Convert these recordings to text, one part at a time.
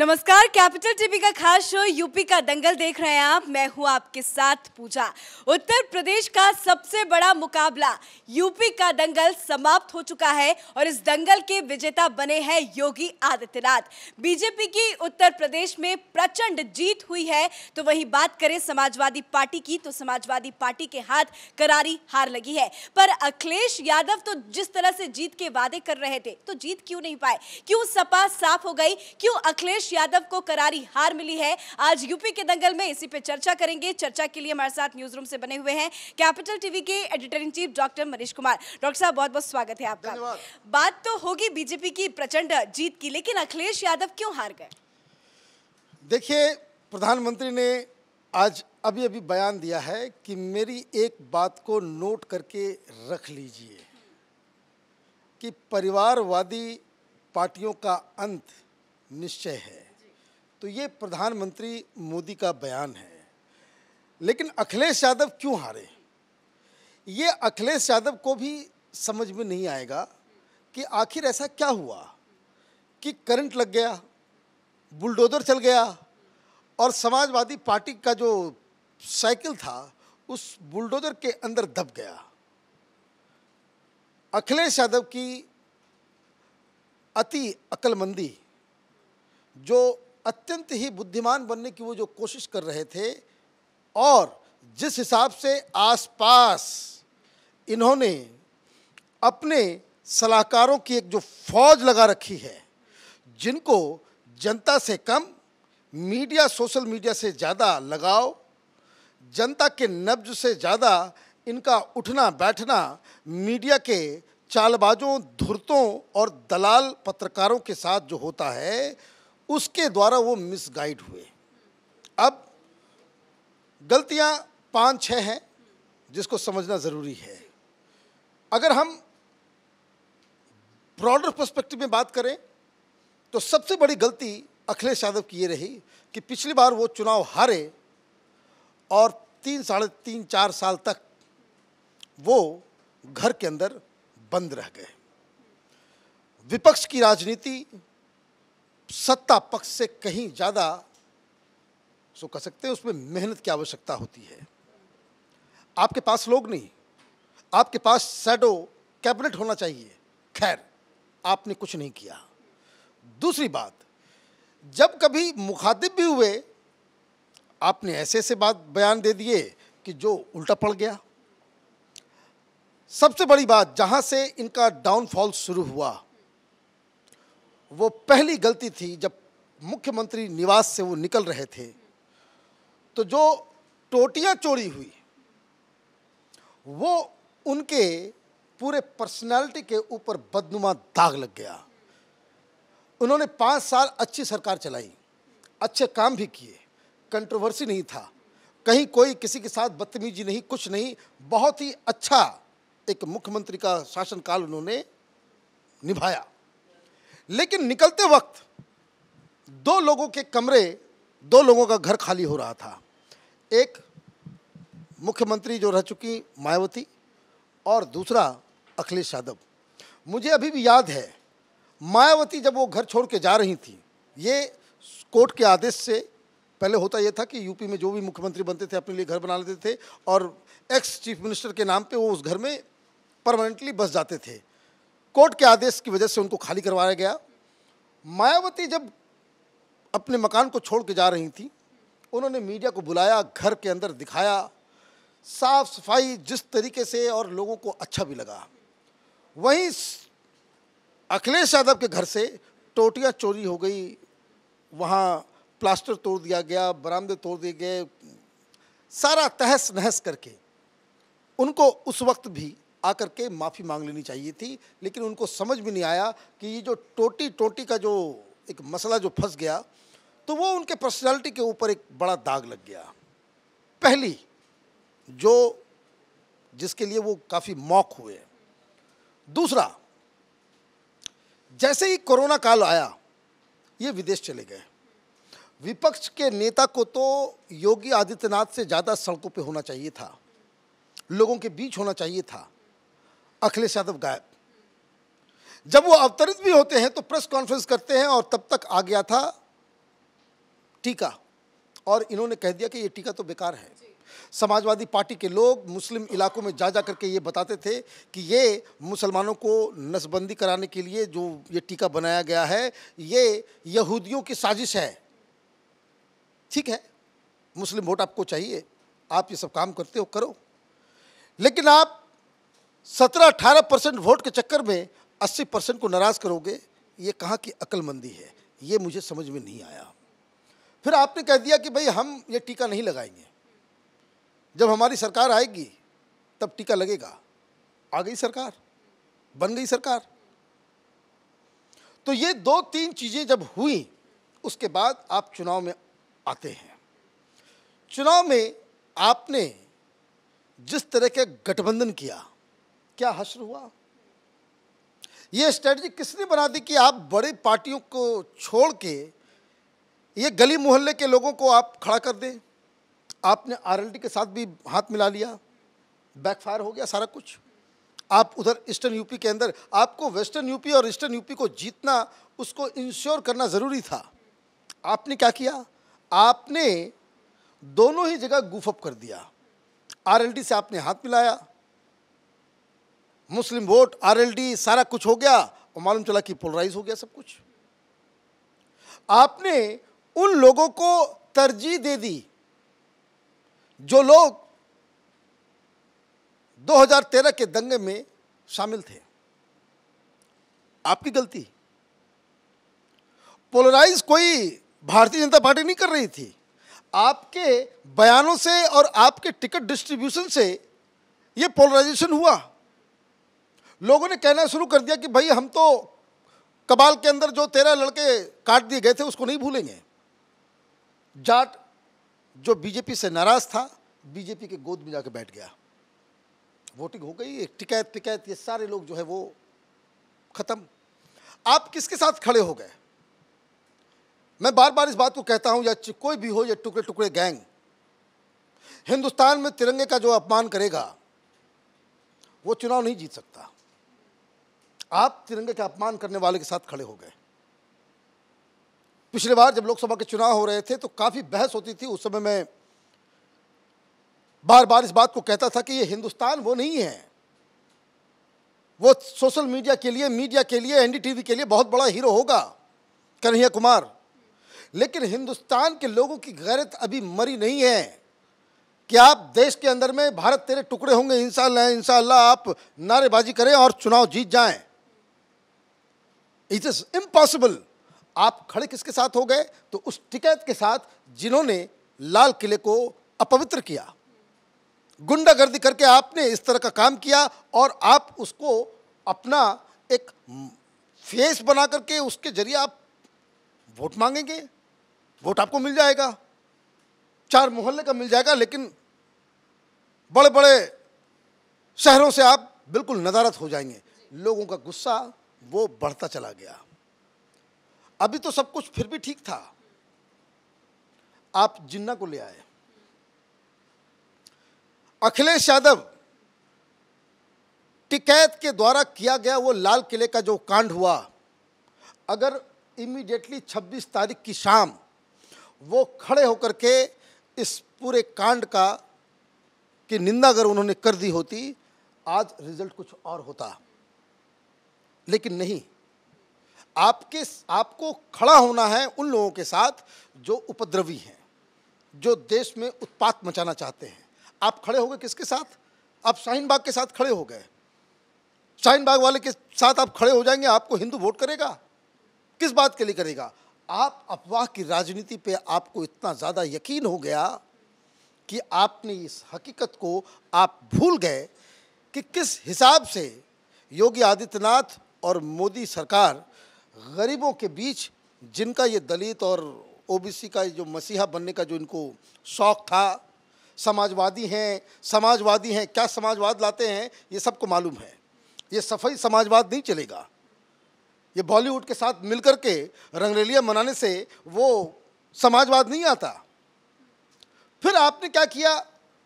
नमस्कार capital TV का खास शो यूपी का दंगल देख रहे हैं आप मैं हूं आपके साथ पूजा उत्तर प्रदेश का सबसे बड़ा मुकाबला यूपी का दंगल समाप्त हो चुका है और इस दंगल के विजेता बने हैं योगी आदित्यनाथ बीजेपी की उत्तर प्रदेश में प्रचंड जीत हुई है तो वहीं बात करें समाजवादी पार्टी की तो समाजवादी पार्टी के हाथ करारी हार लगी है पर अखिलेश यादव तो जिस तरह से जीत के वादे कर रहे थे तो जीत क्यों नहीं पाए क्यों सपा साफ हो गई क्यों अखिलेश अखिलेश यादव को करारी हार मिली है आज यूपी के दंगल में इसी पे चर्चा करेंगे चर्चा के लिए हमारे साथ न्यूज रूम से बने हुए हैं कैपिटल टीवी के editor in chief doctor Manish Kumar doctor साहब बहुत बहुत स्वागत है आपका बात तो होगी बीजेपी की प्रचंड जीत की लेकिन अखिलेश यादव क्यों हार गए देखिए प्रधानमंत्री ने आज अभी अभी बयान दिया है कि मेरी एक बात को नोट करके रख लीजिए कि परिवारवादी पार्टियों का अंत निश्चय है तो ये प्रधानमंत्री मोदी का बयान है लेकिन अखिलेश यादव क्यों हारे ये अखिलेश यादव को भी समझ में नहीं आएगा कि आखिर ऐसा क्या हुआ कि करंट लग गया बुलडोजर चल गया और समाजवादी पार्टी का जो साइकिल था उस बुलडोजर के अंदर दब गया अखिलेश यादव की अति अक्लमंदी जो अत्यंत ही बुद्धिमान बनने की वो जो कोशिश कर रहे थे और जिस हिसाब से आसपास इन्होंने अपने सलाहकारों की एक जो फौज लगा रखी है जिनको जनता से कम मीडिया सोशल मीडिया से ज़्यादा लगाव जनता के नब्ज से ज़्यादा इनका उठना बैठना मीडिया के चालबाजों धुरतों और दलाल पत्रकारों के साथ जो होता है उसके द्वारा वो मिसगाइड हुए अब गलतियाँ पाँच छः हैं जिसको समझना ज़रूरी है अगर हम ब्रॉडर पर्सपेक्टिव में बात करें तो सबसे बड़ी गलती अखिलेश यादव की ये रही कि पिछली बार वो चुनाव हारे और तीन साढ़े तीन चार साल तक वो घर के अंदर बंद रह गए विपक्ष की राजनीति सत्ता पक्ष से कहीं ज़्यादा सो कह सकते हैं उसमें मेहनत की आवश्यकता होती है आपके पास लोग नहीं आपके पास सैडो कैबिनेट होना चाहिए खैर आपने कुछ नहीं किया दूसरी बात जब कभी मुखातिब भी हुए आपने ऐसे ऐसे बात बयान दे दिए कि जो उल्टा पड़ गया सबसे बड़ी बात जहां से इनका डाउनफॉल शुरू हुआ वो पहली गलती थी जब मुख्यमंत्री निवास से वो निकल रहे थे तो जो टोटियाँ चोरी हुई वो उनके पूरे पर्सनालिटी के ऊपर बदनुमा दाग लग गया उन्होंने पाँच साल अच्छी सरकार चलाई अच्छे काम भी किए कंट्रोवर्सी नहीं था कहीं कोई किसी के साथ बदतमीजी नहीं कुछ नहीं बहुत ही अच्छा एक मुख्यमंत्री का शासनकाल उन्होंने निभाया लेकिन निकलते वक्त दो लोगों के कमरे दो लोगों का घर खाली हो रहा था एक मुख्यमंत्री जो रह चुकी मायावती और दूसरा अखिलेश यादव मुझे अभी भी याद है मायावती जब वो घर छोड़ के जा रही थी ये कोर्ट के आदेश से पहले होता यह था कि यूपी में जो भी मुख्यमंत्री बनते थे अपने लिए घर बना लेते थे और एक्स चीफ मिनिस्टर के नाम पे वो उस घर में परमानेंटली बस जाते थे कोर्ट के आदेश की वजह से उनको खाली करवाया गया मायावती जब अपने मकान को छोड़ के जा रही थी उन्होंने मीडिया को बुलाया घर के अंदर दिखाया साफ सफाई जिस तरीके से और लोगों को अच्छा भी लगा वहीं अखिलेश यादव के घर से टोटियाँ चोरी हो गई वहाँ प्लास्टर तोड़ दिया गया बरामदे तोड़ दिए गए सारा तहस नहस करके उनको उस वक्त भी आकर के माफ़ी मांग लेनी चाहिए थी लेकिन उनको समझ भी नहीं आया कि ये जो टोटी टोटी का जो एक मसला जो फंस गया तो वो उनके पर्सनैलिटी के ऊपर एक बड़ा दाग लग गया पहली जो जिसके लिए वो काफ़ी मौक हुए दूसरा जैसे ही कोरोना काल आया ये विदेश चले गए विपक्ष के नेता को तो योगी आदित्यनाथ से ज़्यादा सड़कों पे होना चाहिए था लोगों के बीच होना चाहिए था अखिलेश यादव गायब जब वो अवतरित भी होते हैं तो प्रेस कॉन्फ्रेंस करते हैं और तब तक आ गया था टीका और इन्होंने कह दिया कि ये टीका तो बेकार है समाजवादी पार्टी के लोग मुस्लिम इलाकों में जा जा करके ये बताते थे कि ये मुसलमानों को नसबंदी कराने के लिए जो ये टीका बनाया गया है ये यहूदियों की साजिश है ठीक है मुस्लिम वोट आपको चाहिए आप ये सब काम करते हो करो लेकिन आप सत्रह अठारह परसेंट वोट के चक्कर में अस्सी परसेंट को नाराज़ करोगे ये कहाँ की अक्लमंदी है ये मुझे समझ में नहीं आया फिर आपने कह दिया कि भाई हम ये टीका नहीं लगाएंगे जब हमारी सरकार आएगी तब टीका लगेगा आ गई सरकार बन गई सरकार तो ये दो तीन चीज़ें जब हुई उसके बाद आप चुनाव में आते हैं चुनाव में आपने जिस तरह के गठबंधन किया क्या हश्र हुआ ये स्ट्रेटजी किसने बना दी कि आप बड़ी पार्टियों को छोड़ के ये गली मोहल्ले के लोगों को आप खड़ा कर दें आपने आरएलडी के साथ भी हाथ मिला लिया बैकफायर हो गया सारा कुछ आप उधर ईस्टर्न यूपी के अंदर आपको वेस्टर्न यूपी और ईस्टर्न यूपी को जीतना उसको इंश्योर करना ज़रूरी था आपने क्या किया आपने दोनों ही जगह गुफअप कर दिया आरएलडी से आपने हाथ मिलाया मुस्लिम वोट आरएलडी सारा कुछ हो गया और मालूम चला कि पोलराइज हो गया सब कुछ आपने उन लोगों को तरजीह दे दी जो लोग 2013 के दंगे में शामिल थे आपकी गलती पोलराइज कोई भारतीय जनता पार्टी नहीं कर रही थी आपके बयानों से और आपके टिकट डिस्ट्रीब्यूशन से ये पोलराइजेशन हुआ लोगों ने कहना शुरू कर दिया कि भाई हम तो कबाल के अंदर जो तेरह लड़के काट दिए गए थे उसको नहीं भूलेंगे जाट जो बीजेपी से नाराज था बीजेपी के गोद में जाकर बैठ गया वोटिंग हो गई टिकैत टिकैत ये सारे लोग जो है वो खत्म आप किसके साथ खड़े हो गए मैं बार बार इस बात को कहता हूं या कोई भी हो या टुकड़े टुकड़े गैंग हिंदुस्तान में तिरंगे का जो अपमान करेगा वो चुनाव नहीं जीत सकता आप तिरंगे का अपमान करने वाले के साथ खड़े हो गए पिछले बार जब लोकसभा के चुनाव हो रहे थे तो काफ़ी बहस होती थी उस समय मैं बार बार इस बात को कहता था कि ये हिंदुस्तान वो नहीं है वो सोशल मीडिया के लिए मीडिया के लिए एनडीटीवी के लिए बहुत बड़ा हीरो होगा कन्हैया कुमार लेकिन हिंदुस्तान के लोगों की गैरत अभी मरी नहीं है कि आप देश के अंदर में भारत तेरे टुकड़े होंगे इंशाल्लाह इंशाल्लाह आप नारेबाजी करें और चुनाव जीत जाएं इट इज इम्पॉसिबल आप खड़े किसके साथ हो गए तो उस टिकैत के साथ जिन्होंने लाल किले को अपवित्र किया गुंडागर्दी करके आपने इस तरह का काम किया और आप उसको अपना एक फेस बना करके उसके जरिए आप वोट मांगेंगे वोट आपको मिल जाएगा चार मोहल्ले का मिल जाएगा लेकिन बड़े बड़े शहरों से आप बिल्कुल नदारत हो जाएंगे लोगों का गुस्सा वो बढ़ता चला गया अभी तो सब कुछ फिर भी ठीक था आप जिन्ना को ले आए अखिलेश यादव टिकैत के द्वारा किया गया वो लाल किले का जो कांड हुआ अगर इमीडिएटली 26 तारीख की शाम वो खड़े होकर के इस पूरे कांड का की निंदा अगर उन्होंने कर दी होती आज रिजल्ट कुछ और होता लेकिन नहीं आपके आपको खड़ा होना है उन लोगों के साथ जो उपद्रवी हैं जो देश में उत्पात मचाना चाहते हैं आप खड़े हो गए किसके साथ आप शाहीनबाग के साथ खड़े हो गए शाहीनबाग वाले के साथ आप खड़े हो जाएंगे आपको हिंदू वोट करेगा किस बात के लिए करेगा आप अफवाह की राजनीति पे आपको इतना ज़्यादा यकीन हो गया कि आपने इस हकीकत को आप भूल गए कि किस हिसाब से योगी आदित्यनाथ और मोदी सरकार गरीबों के बीच जिनका ये दलित और ओबीसी का जो मसीहा बनने का जो इनको शौक़ था समाजवादी हैं समाजवादी हैं क्या समाजवाद लाते हैं ये सबको मालूम है ये सफाई समाजवाद नहीं चलेगा ये बॉलीवुड के साथ मिलकर के रंगरेलियाँ मनाने से वो समाजवाद नहीं आता फिर आपने क्या किया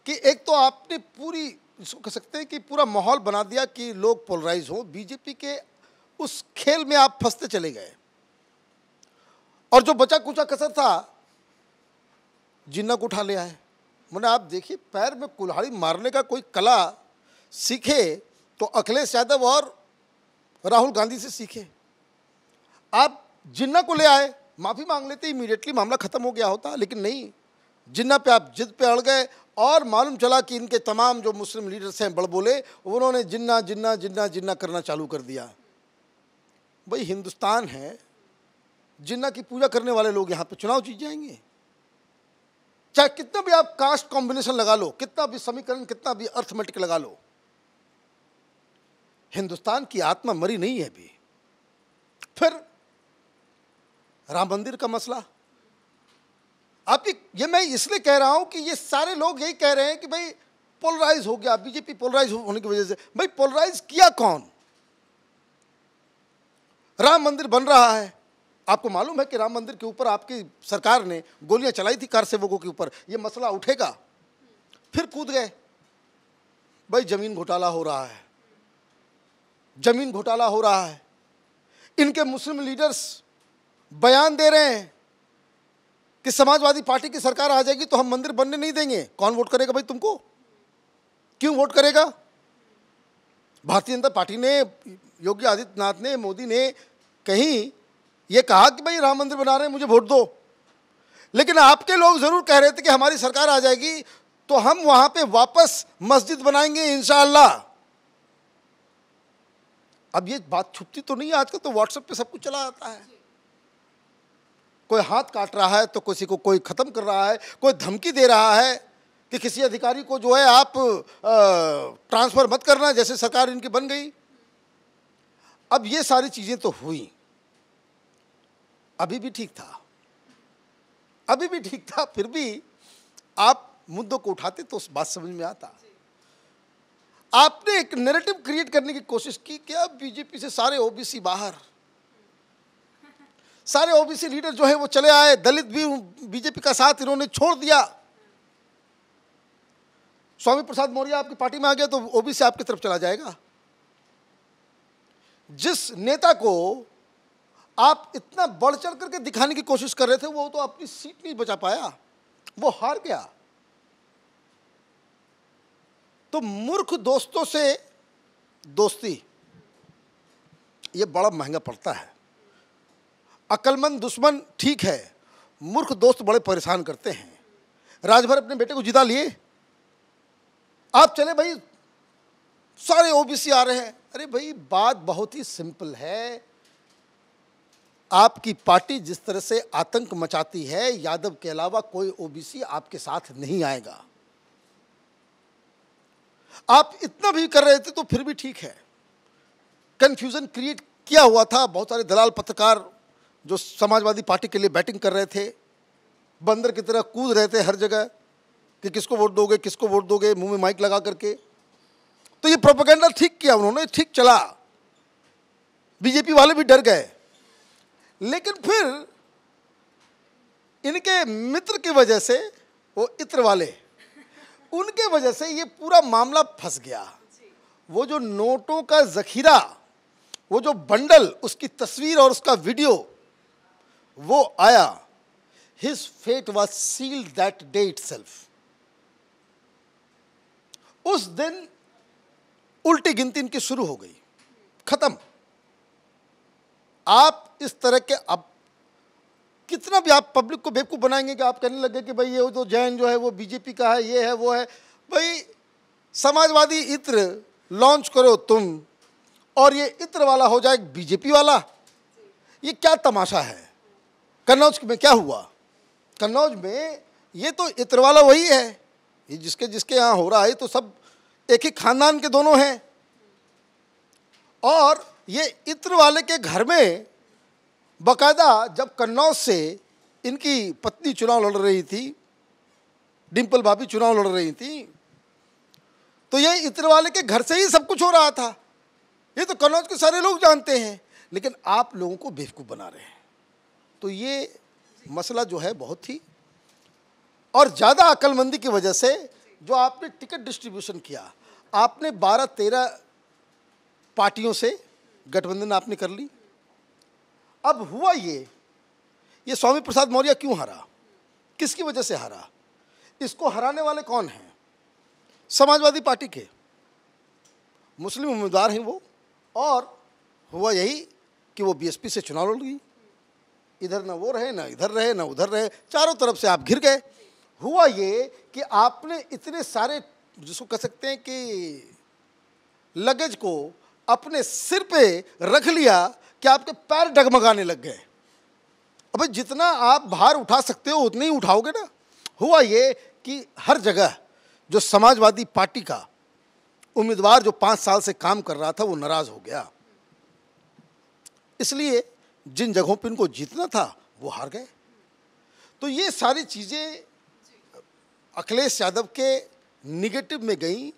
कि एक तो आपने पूरी इसको कह सकते हैं कि पूरा माहौल बना दिया कि लोग पोलराइज हों बीजेपी के उस खेल में आप फंसते चले गए और जो बचा कुचा कसर था जिन्ना को उठा ले आए मैंने आप देखिए पैर में कुल्हाड़ी मारने का कोई कला सीखे तो अखिलेश यादव और राहुल गांधी से सीखे आप जिन्ना को ले आए माफ़ी मांग लेते इमीडिएटली मामला ख़त्म हो गया होता लेकिन नहीं जिन्ना पे आप जिद पे अड़ गए और मालूम चला कि इनके तमाम जो मुस्लिम लीडर्स हैं बड़बोले उन्होंने जिन्ना जिन्ना जिन्ना जिन्ना करना चालू कर दिया भाई हिंदुस्तान है जिन्ना की पूजा करने वाले लोग यहाँ पे चुनाव जीत जाएंगे चाहे कितना भी आप कास्ट कॉम्बिनेशन लगा लो कितना भी समीकरण कितना भी अर्थमेटिक लगा लो हिंदुस्तान की आत्मा मरी नहीं है अभी फिर राम मंदिर का मसला आप ये मैं इसलिए कह रहा हूं कि ये सारे लोग यही कह रहे हैं कि भाई पोलराइज हो गया बीजेपी पोलराइज होने की वजह से भाई पोलराइज किया कौन राम मंदिर बन रहा है आपको मालूम है कि राम मंदिर के ऊपर आपकी सरकार ने गोलियां चलाई थी कार सेवकों के ऊपर ये मसला उठेगा फिर कूद गए भाई जमीन घोटाला हो रहा है जमीन घोटाला हो रहा है इनके मुस्लिम लीडर्स बयान दे रहे हैं कि समाजवादी पार्टी की सरकार आ जाएगी तो हम मंदिर बनने नहीं देंगे कौन वोट करेगा भाई तुमको क्यों वोट करेगा भारतीय जनता पार्टी ने योगी आदित्यनाथ ने मोदी ने कहीं ये कहा कि भाई राम मंदिर बना रहे हैं मुझे वोट दो लेकिन आपके लोग ज़रूर कह रहे थे कि हमारी सरकार आ जाएगी तो हम वहाँ पे वापस मस्जिद बनाएंगे इन अब ये बात छुपती तो नहीं है आजकल तो व्हाट्सएप पे सब कुछ चला जाता है कोई हाथ काट रहा है तो किसी को कोई ख़त्म कर रहा है कोई धमकी दे रहा है कि किसी अधिकारी को जो है आप ट्रांसफ़र मत करना जैसे सरकार इनकी बन गई अब ये सारी चीज़ें तो हुई अभी भी ठीक था अभी भी ठीक था फिर भी आप मुद्दों को उठाते तो उस बात समझ में आता आपने एक नैरेटिव क्रिएट करने की कोशिश की कि अब बीजेपी से सारे ओबीसी बाहर सारे ओबीसी लीडर जो है वो चले आए दलित भी बीजेपी का साथ इन्होंने छोड़ दिया स्वामी प्रसाद मौर्य आपकी पार्टी में आ गया तो ओबीसी आपकी तरफ चला जाएगा जिस नेता को आप इतना बढ़ चढ़ करके दिखाने की कोशिश कर रहे थे वो तो अपनी सीट नहीं बचा पाया वो हार गया तो मूर्ख दोस्तों से दोस्ती ये बड़ा महंगा पड़ता है अक्लमंद दुश्मन ठीक है मूर्ख दोस्त बड़े परेशान करते हैं राजभर अपने बेटे को जिता लिए आप चले भाई सारे ओबीसी आ रहे हैं अरे भाई बात बहुत ही सिंपल है आपकी पार्टी जिस तरह से आतंक मचाती है यादव के अलावा कोई ओबीसी आपके साथ नहीं आएगा आप इतना भी कर रहे थे तो फिर भी ठीक है कंफ्यूजन क्रिएट किया हुआ था बहुत सारे दलाल पत्रकार जो समाजवादी पार्टी के लिए बैटिंग कर रहे थे बंदर की तरह कूद रहे थे हर जगह कि किसको वोट दोगे किसको वोट दोगे मुंह में माइक लगा करके तो ये प्रोपोगेंडा ठीक किया उन्होंने ठीक चला बीजेपी वाले भी डर गए लेकिन फिर इनके मित्र की वजह से वो इत्र वाले उनके वजह से ये पूरा मामला फंस गया वो जो नोटों का जखीरा वो जो बंडल उसकी तस्वीर और उसका वीडियो वो आया his fate was sealed that day itself उस दिन उल्टी गिनती इनकी शुरू हो गई खत्म आप इस तरह के अब कितना भी आप पब्लिक को बेवकूफ़ बनाएंगे कि आप कहने लगे कि भाई ये जो जैन जो है वो बीजेपी का है ये है वो है भाई समाजवादी इत्र लॉन्च करो तुम और ये इत्र वाला हो जाए बीजेपी वाला ये क्या तमाशा है कन्नौज में क्या हुआ कन्नौज में ये तो इत्र वाला वही है ये जिसके जिसके यहाँ हो रहा है तो सब एक ही खानदान के दोनों हैं और ये इत्र वाले के घर में बकायदा जब कन्नौज से इनकी पत्नी चुनाव लड़ रही थी डिम्पल भाभी चुनाव लड़ रही थी तो ये वाले के घर से ही सब कुछ हो रहा था ये तो कन्नौज के सारे लोग जानते हैं लेकिन आप लोगों को बेवकूफ़ बना रहे हैं तो ये मसला जो है बहुत ही और ज़्यादा अकलमंदी की वजह से जो आपने टिकट डिस्ट्रीब्यूशन किया आपने 12-13 पार्टियों से गठबंधन आपने कर ली अब हुआ ये ये स्वामी प्रसाद मौर्य क्यों हारा किसकी वजह से हारा इसको हराने वाले कौन हैं समाजवादी पार्टी के मुस्लिम उम्मीदवार हैं वो और हुआ यही कि वो बीएसपी से चुनाव लड़ गई इधर ना वो रहे ना इधर रहे ना उधर रहे चारों तरफ से आप घिर गए हुआ ये कि आपने इतने सारे जिसको कह सकते हैं कि लगेज को अपने सिर पे रख लिया कि आपके पैर डगमगाने लग गए अबे जितना आप भार उठा सकते हो उतने ही उठाओगे ना हुआ ये कि हर जगह जो समाजवादी पार्टी का उम्मीदवार जो पाँच साल से काम कर रहा था वो नाराज़ हो गया इसलिए जिन जगहों पर इनको जीतना था वो हार गए तो ये सारी चीज़ें अखिलेश यादव के निगेटिव में गई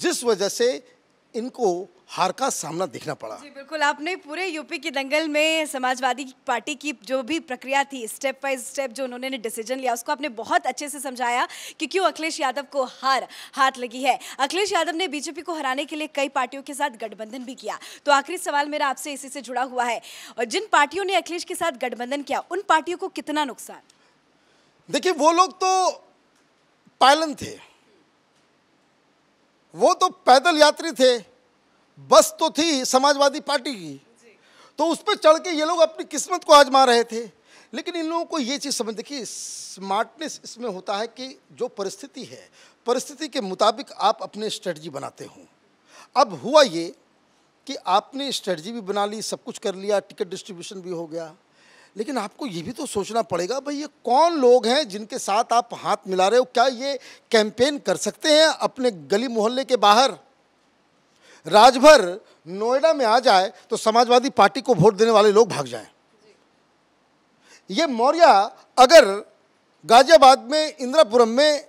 जिस वजह से इनको हार का सामना देखना पड़ा जी बिल्कुल आपने पूरे यूपी के दंगल में समाजवादी पार्टी की जो भी प्रक्रिया थी स्टेप बाय स्टेप जो उन्होंने डिसीजन लिया उसको आपने बहुत अच्छे से समझाया कि क्यों अखिलेश यादव को हार हाथ लगी है अखिलेश यादव ने बीजेपी को हराने के लिए कई पार्टियों के साथ गठबंधन भी किया तो आखिरी सवाल मेरा आपसे इसी से जुड़ा हुआ है और जिन पार्टियों ने अखिलेश के साथ गठबंधन किया उन पार्टियों को कितना नुकसान देखिए वो लोग तो पायलन थे वो तो पैदल यात्री थे बस तो थी समाजवादी पार्टी की तो उस पर चढ़ के ये लोग अपनी किस्मत को आजमा रहे थे लेकिन इन लोगों को ये चीज़ समझ देखिए स्मार्टनेस इसमें होता है कि जो परिस्थिति है परिस्थिति के मुताबिक आप अपने स्ट्रेटजी बनाते हो अब हुआ ये कि आपने स्ट्रेटजी भी बना ली सब कुछ कर लिया टिकट डिस्ट्रीब्यूशन भी हो गया लेकिन आपको ये भी तो सोचना पड़ेगा भाई ये कौन लोग हैं जिनके साथ आप हाथ मिला रहे हो क्या ये कैंपेन कर सकते हैं अपने गली मोहल्ले के बाहर राजभर नोएडा में आ जाए तो समाजवादी पार्टी को वोट देने वाले लोग भाग जाएं ये मौर्य अगर गाजियाबाद में इंदिरापुरम में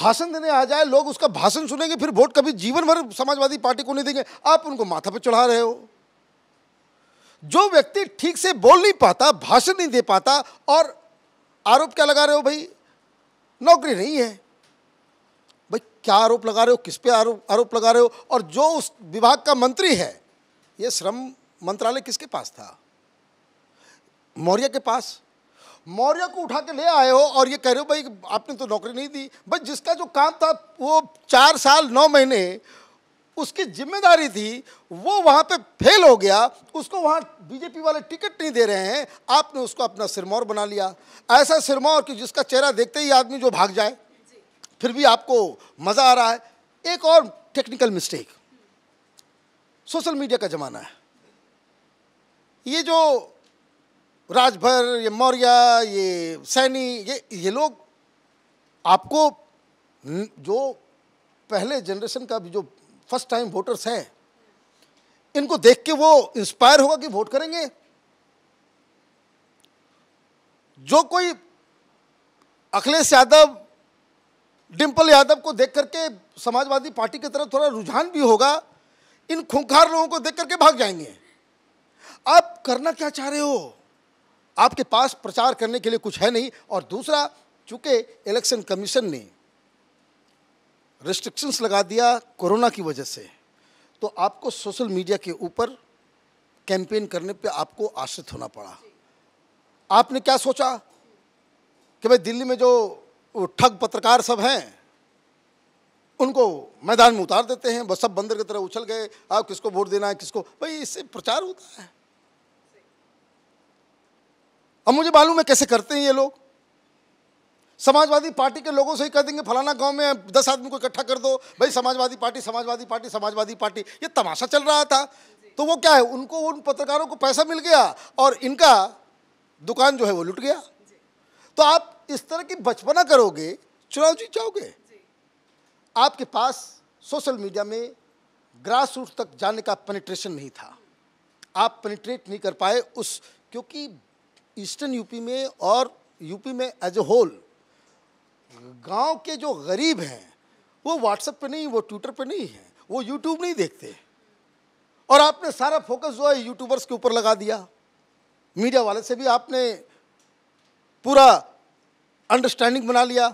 भाषण देने आ जाए लोग उसका भाषण सुनेंगे फिर वोट कभी जीवन भर समाजवादी पार्टी को नहीं देंगे आप उनको माथा पर चढ़ा रहे हो जो व्यक्ति ठीक से बोल नहीं पाता भाषण नहीं दे पाता और आरोप क्या लगा रहे हो भाई नौकरी नहीं है भाई क्या आरोप लगा रहे हो किस पे आरोप आरोप लगा रहे हो और जो उस विभाग का मंत्री है ये श्रम मंत्रालय किसके पास था मौर्य के पास मौर्य को उठा के ले आए हो और ये कह रहे हो भाई आपने तो नौकरी नहीं दी भाई जिसका जो काम था वो चार साल नौ महीने उसकी जिम्मेदारी थी वो वहाँ पे फेल हो गया उसको वहाँ बीजेपी वाले टिकट नहीं दे रहे हैं आपने उसको अपना सिरमौर बना लिया ऐसा सिरमौर कि जिसका चेहरा देखते ही आदमी जो भाग जाए फिर भी आपको मज़ा आ रहा है एक और टेक्निकल मिस्टेक सोशल मीडिया का ज़माना है ये जो राजभर ये मौर्य ये सैनी ये ये लोग आपको जो पहले जनरेशन का भी जो फर्स्ट टाइम वोटर्स हैं इनको देख के वो इंस्पायर होगा कि वोट करेंगे जो कोई अखिलेश यादव डिंपल यादव को देख करके समाजवादी पार्टी की तरफ थोड़ा रुझान भी होगा इन खूंखार लोगों को देख करके भाग जाएंगे आप करना क्या चाह रहे हो आपके पास प्रचार करने के लिए कुछ है नहीं और दूसरा चूंकि इलेक्शन कमीशन ने रिस्ट्रिक्शंस लगा दिया कोरोना की वजह से तो आपको सोशल मीडिया के ऊपर कैंपेन करने पे आपको आश्रित होना पड़ा आपने क्या सोचा कि भाई दिल्ली में जो ठग पत्रकार सब हैं उनको मैदान में उतार देते हैं बस सब बंदर की तरह उछल गए आप किसको वोट देना है किसको भाई इससे प्रचार होता है अब मुझे मालूम है कैसे करते हैं ये लोग समाजवादी पार्टी के लोगों से ही कह देंगे फलाना गांव में दस आदमी को इकट्ठा कर दो भाई Samajwadi Party Samajwadi Party Samajwadi Party ये तमाशा चल रहा था तो वो क्या है उनको उन पत्रकारों को पैसा मिल गया और इनका दुकान जो है वो लुट गया तो आप इस तरह की बचपना करोगे चुनाव जीत जाओगे आपके पास सोशल मीडिया में ग्रास रूट तक जाने का पेनिट्रेशन नहीं था आप पेनिट्रेट नहीं कर पाए उस क्योंकि ईस्टर्न यूपी में और यूपी में एज ए होल गांव के जो गरीब हैं वो व्हाट्सएप पे नहीं वो ट्विटर पे नहीं है वो यूट्यूब नहीं देखते और आपने सारा फोकस जो है यूट्यूबर्स के ऊपर लगा दिया मीडिया वाले से भी आपने पूरा अंडरस्टैंडिंग बना लिया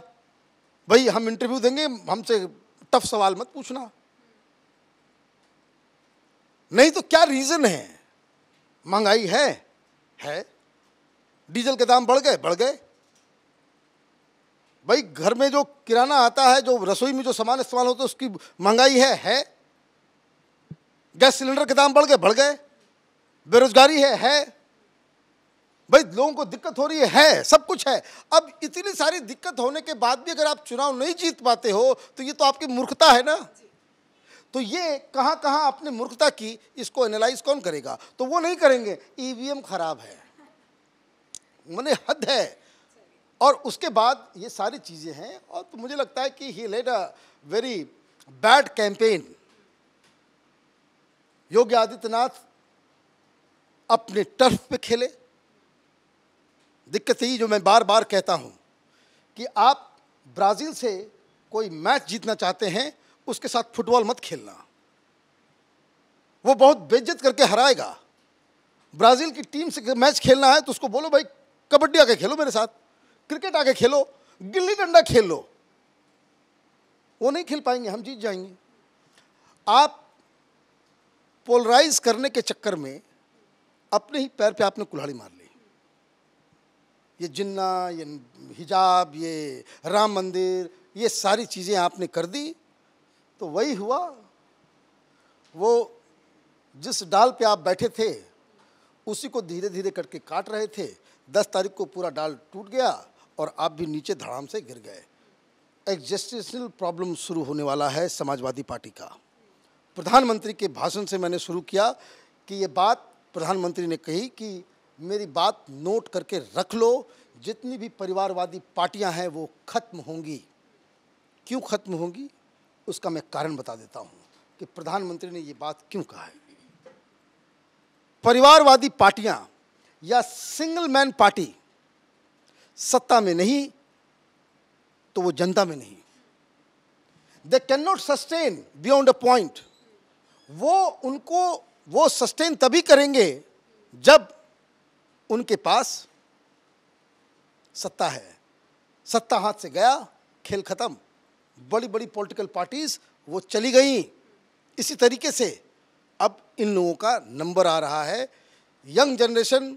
भाई हम इंटरव्यू देंगे हमसे टफ सवाल मत पूछना नहीं तो क्या रीज़न है महंगाई है है डीजल के दाम बढ़ गए बढ़ गए भाई घर में जो किराना आता है जो रसोई में जो सामान इस्तेमाल होता है उसकी महंगाई है है गैस सिलेंडर के दाम बढ़ गए बढ़ गए बेरोजगारी है है भाई लोगों को दिक्कत हो रही है, है सब कुछ है अब इतनी सारी दिक्कत होने के बाद भी अगर आप चुनाव नहीं जीत पाते हो तो ये तो आपकी मूर्खता है ना तो ये कहाँ कहाँ आपने मूर्खता की इसको एनालाइज कौन करेगा तो वो नहीं करेंगे ईवीएम खराब है मैंने हद है और उसके बाद ये सारी चीज़ें हैं और तो मुझे लगता है कि he led a very bad campaign Yogi Adityanath अपने टर्फ पे खेले दिक्कत यही जो मैं बार बार कहता हूँ कि आप ब्राज़ील से कोई मैच जीतना चाहते हैं उसके साथ फुटबॉल मत खेलना वो बहुत बेज्जत करके हराएगा ब्राज़ील की टीम से मैच खेलना है तो उसको बोलो भाई कबड्डी आके खेलो मेरे साथ क्रिकेट आके खेलो गिल्ली डंडा खेल लो वो नहीं खेल पाएंगे हम जीत जाएंगे आप पोलराइज करने के चक्कर में अपने ही पैर पे आपने कुल्हाड़ी मार ली ये जिन्ना ये हिजाब ये राम मंदिर ये सारी चीज़ें आपने कर दी तो वही हुआ वो जिस डाल पे आप बैठे थे उसी को धीरे धीरे करके काट रहे थे दस तारीख को पूरा डाल टूट गया और आप भी नीचे धड़ाम से गिर गए एग्जिस्टेंशियल प्रॉब्लम शुरू होने वाला है समाजवादी पार्टी का प्रधानमंत्री के भाषण से मैंने शुरू किया कि ये बात प्रधानमंत्री ने कही कि मेरी बात नोट करके रख लो जितनी भी परिवारवादी पार्टियां हैं वो खत्म होंगी क्यों खत्म होंगी उसका मैं कारण बता देता हूं कि प्रधानमंत्री ने ये बात क्यों कहा है परिवारवादी पार्टियां या सिंगल मैन पार्टी सत्ता में नहीं तो वो जनता में नहीं they can not sustain beyond a point वो उनको वो सस्टेन तभी करेंगे जब उनके पास सत्ता है सत्ता हाथ से गया खेल खत्म बड़ी बड़ी पॉलिटिकल पार्टीज वो चली गई इसी तरीके से अब इन लोगों का नंबर आ रहा है यंग जनरेशन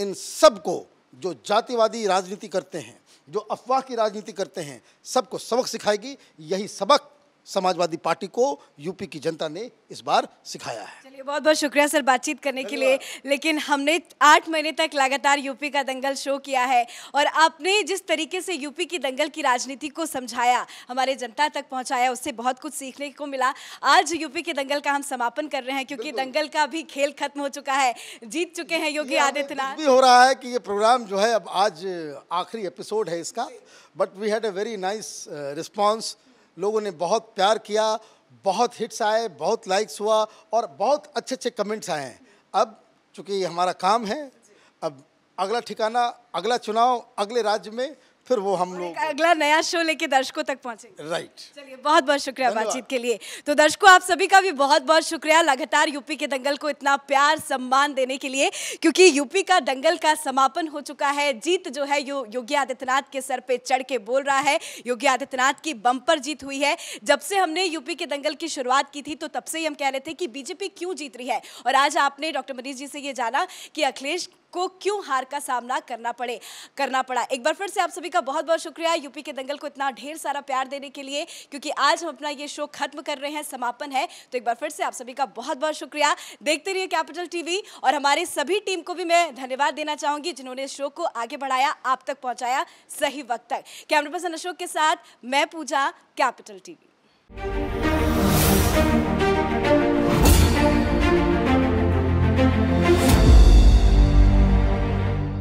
इन सब को जो जातिवादी राजनीति करते हैं जो अफवाह की राजनीति करते हैं सबको सबक सिखाएगी यही सबक समाजवादी पार्टी को यूपी की जनता ने इस बार सिखाया है चलिए बहुत बहुत शुक्रिया सर बातचीत करने के लिए लेकिन हमने आठ महीने तक लगातार यूपी का दंगल शो किया है और आपने जिस तरीके से यूपी की दंगल की राजनीति को समझाया हमारे जनता तक पहुंचाया उससे बहुत कुछ सीखने को मिला आज यूपी के दंगल का हम समापन कर रहे हैं क्योंकि दंगल का भी खेल खत्म हो चुका है जीत चुके हैं योगी आदित्यनाथ भी हो रहा है कि ये प्रोग्राम जो है अब आज आखिरी एपिसोड है इसका but we had a very nice response लोगों ने बहुत प्यार किया बहुत हिट्स आए बहुत लाइक्स हुआ और बहुत अच्छे अच्छे कमेंट्स आए हैं अब चूँकि हमारा काम है अब अगला ठिकाना अगला चुनाव अगले राज्य में फिर वो हम लोग अगला नया शो लेके दर्शकों तक पहुंचे राइट right. चलिए बहुत बहुत शुक्रिया बातचीत के लिए तो दर्शकों आप सभी का भी बहुत बहुत शुक्रिया लगातार यूपी के दंगल को इतना प्यार सम्मान देने के लिए क्योंकि यूपी का दंगल का समापन हो चुका है जीत जो है यो, योगी आदित्यनाथ के सर पे चढ़ के बोल रहा है योगी आदित्यनाथ की बम्पर जीत हुई है जब से हमने यूपी के दंगल की शुरुआत की थी तो तब से ही हम कह रहे थे कि बीजेपी क्यों जीत रही है और आज आपने डॉक्टर मनीष जी से ये जाना कि अखिलेश को क्यों हार का सामना करना पड़े करना पड़ा एक बार फिर से आप सभी का बहुत बहुत शुक्रिया यूपी के दंगल को इतना ढेर सारा प्यार देने के लिए क्योंकि आज हम अपना ये शो खत्म कर रहे हैं समापन है तो एक बार फिर से आप सभी का बहुत बहुत शुक्रिया देखते रहिए कैपिटल टीवी और हमारे सभी टीम को भी मैं धन्यवाद देना चाहूंगी जिन्होंने शो को आगे बढ़ाया आप तक पहुंचाया सही वक्त तक कैमरा पर्सन अशोक के साथ मैं पूजा कैपिटल टीवी